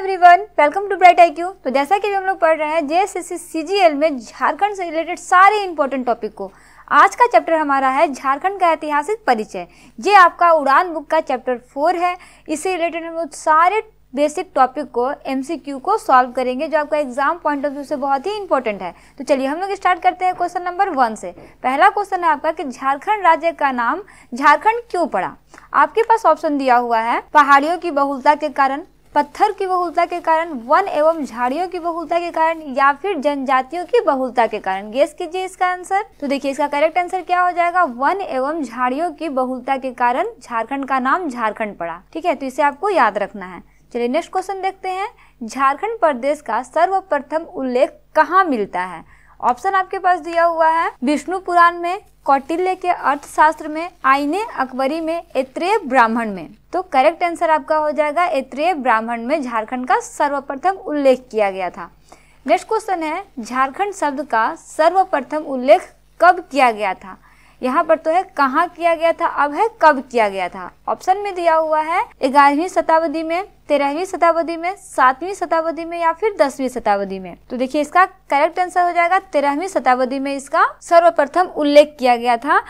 everyone welcome to Bright I तो जैसा कि हम लोग पढ़ रहे हैं जेएसएससी सीजीएल में झारखंड से रिलेटेड सारे इंपॉर्टेंट टॉपिक को आज का चैप्टर हमारा है झारखंड का ऐतिहासिक परिचय ये आपका उड़ान बुक का चैप्टर फोर है इससे रिलेटेड हम लोग सारे बेसिक टॉपिक को एम को सॉल्व करेंगे जो आपका एग्जाम पॉइंट ऑफ व्यू से बहुत ही इंपॉर्टेंट है तो चलिए हम लोग स्टार्ट करते हैं क्वेश्चन नंबर वन से पहला क्वेश्चन है आपका कि झारखंड राज्य का नाम झारखंड क्यों पड़ा आपके पास ऑप्शन दिया हुआ है पहाड़ियों की बहुलता के कारण पत्थर की बहुलता के कारण वन एवं झाड़ियों की बहुलता के कारण या फिर जनजातियों की बहुलता के कारण गेस कीजिए इसका आंसर तो देखिए इसका करेक्ट आंसर क्या हो जाएगा वन एवं झाड़ियों की बहुलता के कारण झारखंड का नाम झारखंड पड़ा ठीक है तो इसे आपको याद रखना है चलिए नेक्स्ट क्वेश्चन देखते हैं झारखंड प्रदेश का सर्वप्रथम उल्लेख कहाँ मिलता है ऑप्शन आपके पास दिया हुआ है विष्णु पुराण में कौटिल्य के अर्थशास्त्र में आईने अकबरी में एत्रेय ब्राह्मण में तो करेक्ट आंसर आपका हो जाएगा एत्रेय ब्राह्मण में झारखंड का सर्वप्रथम उल्लेख किया गया था नेक्स्ट क्वेश्चन है झारखंड शब्द का सर्वप्रथम उल्लेख कब किया गया था यहाँ पर तो है कहाँ किया गया था अब है कब किया गया था ऑप्शन में दिया हुआ है ग्यारहवीं शताब्दी में तेरहवीं शताब्दी में सातवीं शताब्दी में या फिर दसवीं शताब्दी में तो देखिए इसका करेक्ट आंसर हो जाएगा तेरहवीं शताब्दी में इसका सर्वप्रथम उल्लेख किया गया था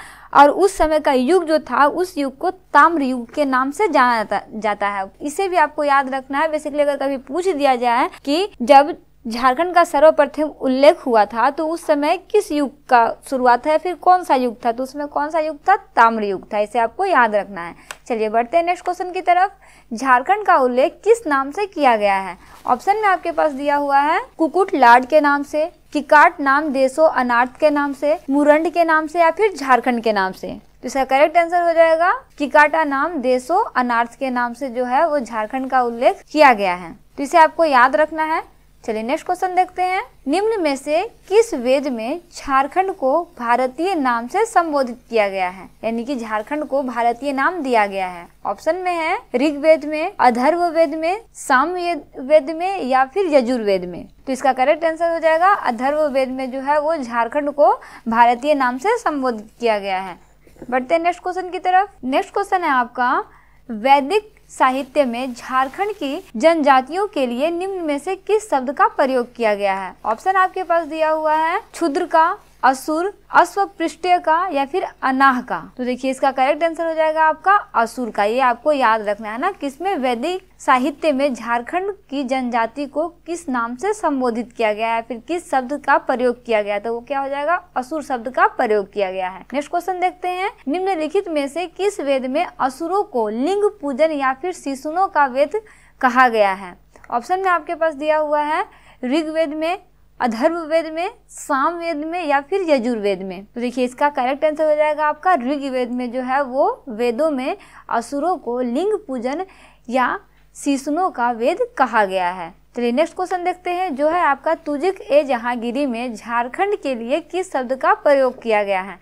और उस समय का युग जो था उस युग को ताम्र युग के नाम से जाना जाता है इसे भी आपको याद रखना है बेसिकली अगर कभी पूछ दिया जाए कि जब झारखंड का सर्वप्रथम उल्लेख हुआ था तो उस समय किस युग का शुरुआत है फिर कौन सा युग था तो उसमें कौन सा युग था ताम्र युग था इसे आपको याद रखना है चलिए बढ़ते हैं नेक्स्ट क्वेश्चन की तरफ झारखंड का उल्लेख किस नाम से किया गया है ऑप्शन में आपके पास दिया हुआ है कुकुट लाड के नाम से किकाट नाम देशो अनाथ के नाम से मुरंड के नाम से या फिर झारखंड के नाम से तो इसका करेक्ट आंसर हो जाएगा किकाटा नाम देशो अनार्थ के नाम से जो है वो झारखंड का उल्लेख किया गया है तो इसे आपको याद रखना है चलिए नेक्स्ट क्वेश्चन देखते हैं निम्न में से किस वेद में झारखंड को भारतीय नाम से संबोधित किया गया है यानी कि झारखंड को भारतीय नाम दिया गया है ऑप्शन में है ऋग्वेद में अधर्व वेद में साम वेद में या फिर यजुर्वेद में तो इसका करेक्ट आंसर हो जाएगा अधर्व वेद में जो है वो झारखंड को भारतीय नाम से संबोधित किया गया है बढ़ते हैं नेक्स्ट क्वेश्चन की तरफ नेक्स्ट क्वेश्चन है आपका वैदिक साहित्य में झारखंड की जनजातियों के लिए निम्न में से किस शब्द का प्रयोग किया गया है ऑप्शन आपके पास दिया हुआ है क्षुद्र का असुर अश्व पृष्ठ का या फिर अनाह का तो देखिए इसका करेक्ट आंसर हो जाएगा आपका असुर का ये आपको याद रखना है ना किसमें वैदिक साहित्य में झारखंड की जनजाति को किस नाम से संबोधित किया गया है फिर किस शब्द का प्रयोग किया गया तो वो क्या हो जाएगा असुर शब्द का प्रयोग किया गया है नेक्स्ट क्वेश्चन देखते हैं निम्नलिखित में से किस वेद में असुरों को लिंग पूजन या फिर शिशुनों का वेद कहा गया है ऑप्शन में आपके पास दिया हुआ है ऋग्वेद में वेद में वेद में या फिर यजुर्वेद में तो देखिए इसका करेक्ट आंसर हो जाएगा आपका ऋग्वेद में जो है वो वेदों में असुरों को लिंग पूजन या शीशनों का वेद कहा गया है चलिए नेक्स्ट क्वेश्चन देखते हैं जो है आपका तुजिक ए जहांगीरी में झारखंड के लिए किस शब्द का प्रयोग किया गया है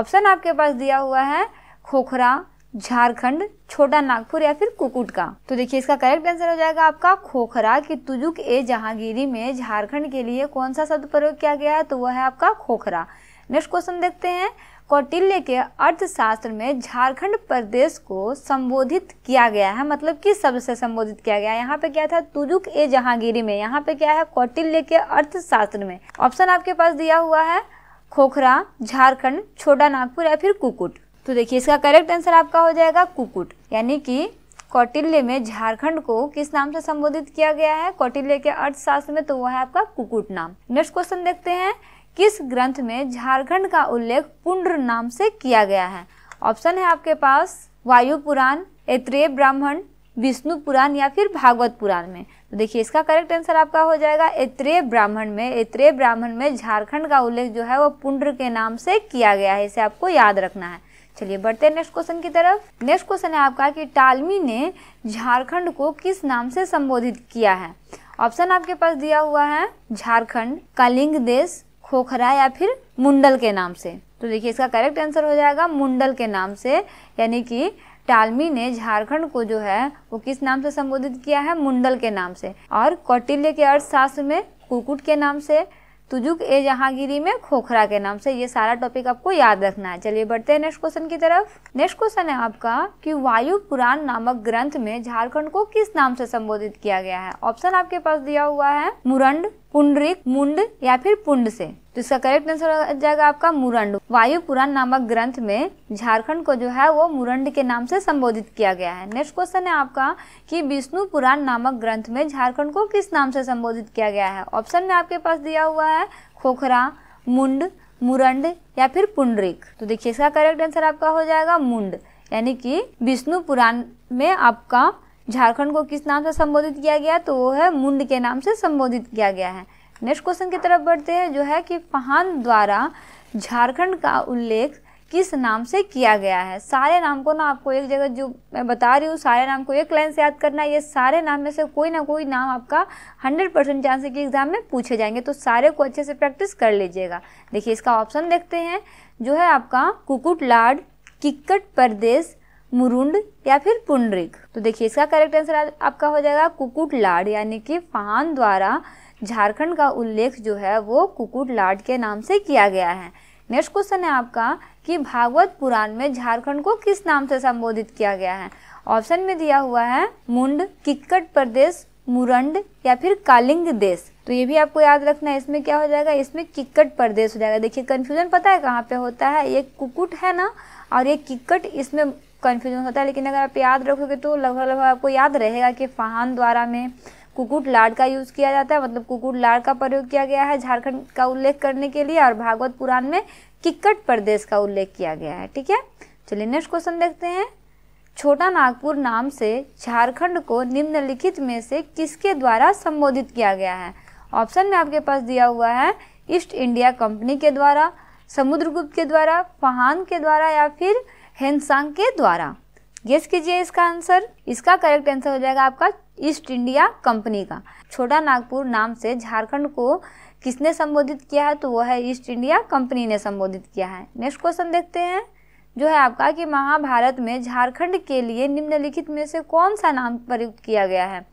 ऑप्शन आपके पास दिया हुआ है खोखरा झारखंड छोटा नागपुर या फिर कुकुट का तो देखिए इसका करेक्ट आंसर हो जाएगा आपका खोखरा कि तुजुक ए जहांगीरी में झारखंड के लिए कौन सा शब्द प्रयोग किया गया है तो वह है आपका खोखरा नेक्स्ट क्वेश्चन देखते हैं कौटिल्य के अर्थशास्त्र में झारखंड प्रदेश को संबोधित किया गया है मतलब किस शब्द से संबोधित किया गया है यहाँ पे क्या था तुजुक ए जहांगीरी में यहाँ पे क्या है कौटिल्य के अर्थशास्त्र में ऑप्शन आपके पास दिया हुआ है खोखरा झारखंड छोटा नागपुर या फिर कुकुट तो देखिए इसका करेक्ट आंसर आपका हो जाएगा कुकुट यानी कि कौटिल्य में झारखंड को किस नाम से संबोधित किया गया है कौटिल्य के अर्थशास्त्र में तो वह है आपका कुकुट नाम नेक्स्ट क्वेश्चन देखते हैं किस ग्रंथ में झारखंड का उल्लेख पुण्र नाम से किया गया है ऑप्शन है आपके पास वायु पुराण ऐत्रेय ब्राह्मण विष्णु पुराण या फिर भागवत पुराण में तो देखिए इसका करेक्ट आंसर आपका हो जाएगा ऐत्रेय ब्राह्मण में ऐत्रेय ब्राह्मण में झारखंड का उल्लेख जो है वो पुण्ड्र के नाम से किया गया है इसे आपको याद रखना है चलिए बढ़ते हैं नेक्स्ट क्वेश्चन की तरफ नेक्स्ट क्वेश्चन है आपका कि टालमी ने झारखंड को किस नाम से संबोधित किया है ऑप्शन आपके पास दिया हुआ है झारखंड कलिंग देश खोखरा या फिर मुंडल के नाम से तो देखिए इसका करेक्ट आंसर हो जाएगा मुंडल के नाम से यानी कि टालमी ने झारखंड को जो है वो किस नाम से संबोधित किया है मुंडल के नाम से और कौटिल्य के अर्थशास्त्र में कुकुट के नाम से तुजुक ए जहांगीरी में खोखरा के नाम से ये सारा टॉपिक आपको याद रखना है चलिए बढ़ते हैं नेक्स्ट क्वेश्चन की तरफ नेक्स्ट क्वेश्चन है आपका कि वायु पुराण नामक ग्रंथ में झारखंड को किस नाम से संबोधित किया गया है ऑप्शन आपके पास दिया हुआ है मुरंड पुंडरिक मुंड या फिर पुंड से तो इसका करेक्ट आंसर हो जाएगा आपका मुरंड वायु पुराण नामक ग्रंथ में झारखंड को जो है वो मुरंड के नाम से संबोधित किया गया है नेक्स्ट क्वेश्चन है आपका कि विष्णु पुराण नामक ग्रंथ में झारखंड को किस नाम से संबोधित किया गया है ऑप्शन में आपके पास दिया हुआ है खोखरा मुंड मुरंड या फिर पुंडरिक तो देखिए इसका करेक्ट आंसर आपका हो जाएगा मुंड यानी कि विष्णु पुराण में आपका झारखंड को किस नाम से संबोधित किया गया तो वो है मुंड के नाम से संबोधित किया गया है नेक्स्ट क्वेश्चन की तरफ बढ़ते हैं जो है कि फहान द्वारा झारखंड का उल्लेख किस नाम से किया गया है सारे नाम को ना आपको एक जगह जो मैं बता रही हूँ सारे नाम को एक लाइन से याद करना है ये सारे नाम में से कोई ना कोई नाम आपका 100 परसेंट चांस है कि एग्ज़ाम में पूछे जाएंगे तो सारे को अच्छे से प्रैक्टिस कर लीजिएगा देखिए इसका ऑप्शन देखते हैं जो है आपका कुकुट लाड किक्कट प्रदेश मुरुंड या फिर पुंडरिक तो देखिए इसका करेक्ट आंसर आपका हो जाएगा कुकुट लाड यानी कि फहान द्वारा झारखंड का उल्लेख जो है वो कुकुट लाड के नाम से किया गया है नेक्स्ट क्वेश्चन है आपका कि भागवत पुराण में झारखंड को किस नाम से संबोधित किया गया है ऑप्शन में दिया हुआ है मुंड किक्कट प्रदेश मुरंड या फिर कालिंग देश तो ये भी आपको याद रखना है इसमें क्या हो जाएगा इसमें किक्कट प्रदेश हो जाएगा देखिए कन्फ्यूजन पता है कहाँ पे होता है ये कुकुट है ना और ये किक्कट इसमें कन्फ्यूजन होता है लेकिन अगर आप याद रखोगे तो लगभग लगभग आपको याद रहेगा कि फहान द्वारा में कुकुट लाड़ का यूज़ किया जाता है मतलब कुकुट लाड़ का प्रयोग किया गया है झारखंड का उल्लेख करने के लिए और भागवत पुराण में किक्कट प्रदेश का उल्लेख किया गया है ठीक है चलिए नेक्स्ट क्वेश्चन देखते हैं छोटा नागपुर नाम से झारखंड को निम्नलिखित में से किसके द्वारा संबोधित किया गया है ऑप्शन में आपके पास दिया हुआ है ईस्ट इंडिया कंपनी के द्वारा समुद्रगुप्त के द्वारा फहान के द्वारा या फिर हेनसांग के द्वारा गेस कीजिए इसका आंसर इसका करेक्ट आंसर हो जाएगा आपका ईस्ट इंडिया कंपनी का छोटा नागपुर नाम से झारखंड को किसने संबोधित किया है तो वो है ईस्ट इंडिया कंपनी ने संबोधित किया है नेक्स्ट क्वेश्चन देखते हैं जो है आपका कि महाभारत में झारखंड के लिए निम्नलिखित में से कौन सा नाम प्रयुक्त किया गया है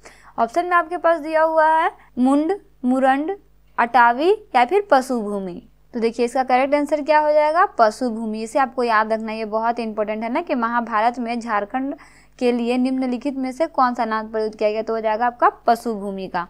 ऑप्शन में आपके पास दिया हुआ है मुंड मुरंड अटावी या फिर पशु भूमि तो देखिए इसका करेक्ट आंसर क्या हो जाएगा पशु भूमि इसे आपको याद रखना ये बहुत इंपॉर्टेंट है ना कि महाभारत में झारखंड के लिए निम्नलिखित में से कौन सा नाम प्रयुक्त किया गया तो हो जाएगा आपका पशु भूमि का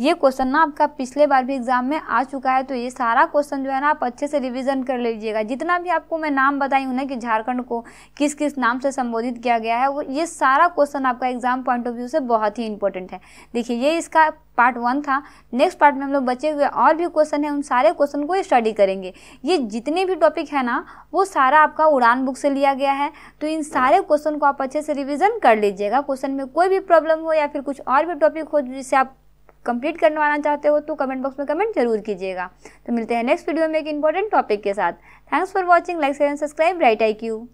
ये क्वेश्चन ना आपका पिछले बार भी एग्जाम में आ चुका है तो ये सारा क्वेश्चन जो है ना आप अच्छे से रिवीजन कर लीजिएगा जितना भी आपको मैं नाम बताई हूँ ना कि झारखंड को किस किस नाम से संबोधित किया गया है वो ये सारा क्वेश्चन आपका एग्जाम पॉइंट ऑफ व्यू से बहुत ही इंपॉर्टेंट है देखिए ये इसका पार्ट वन था नेक्स्ट पार्ट में हम लोग बचे हुए और भी क्वेश्चन है उन सारे क्वेश्चन को स्टडी करेंगे ये जितने भी टॉपिक है ना वो सारा आपका उड़ान बुक से लिया गया है तो इन सारे क्वेश्चन को आप अच्छे से रिविजन कर लीजिएगा क्वेश्चन में कोई भी प्रॉब्लम हो या फिर कुछ और भी टॉपिक हो जिससे आप कंप्लीट करवाना चाहते हो तो कमेंट बॉक्स में कमेंट जरूर कीजिएगा तो मिलते हैं नेक्स्ट वीडियो में एक इंपॉर्टेंट टॉपिक के साथ thanks for watching like and subscribe right I Q